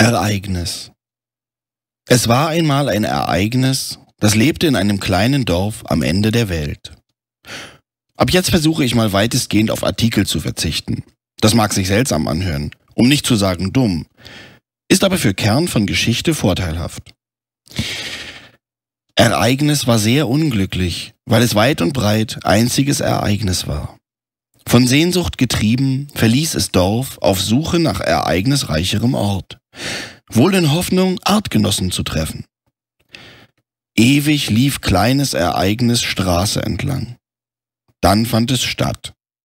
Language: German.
Ereignis. Es war einmal ein Ereignis, das lebte in einem kleinen Dorf am Ende der Welt. Ab jetzt versuche ich mal weitestgehend auf Artikel zu verzichten. Das mag sich seltsam anhören, um nicht zu sagen dumm, ist aber für Kern von Geschichte vorteilhaft. Ereignis war sehr unglücklich, weil es weit und breit einziges Ereignis war. Von Sehnsucht getrieben, verließ es Dorf auf Suche nach ereignisreicherem Ort wohl in Hoffnung, Artgenossen zu treffen. Ewig lief kleines Ereignis Straße entlang. Dann fand es statt.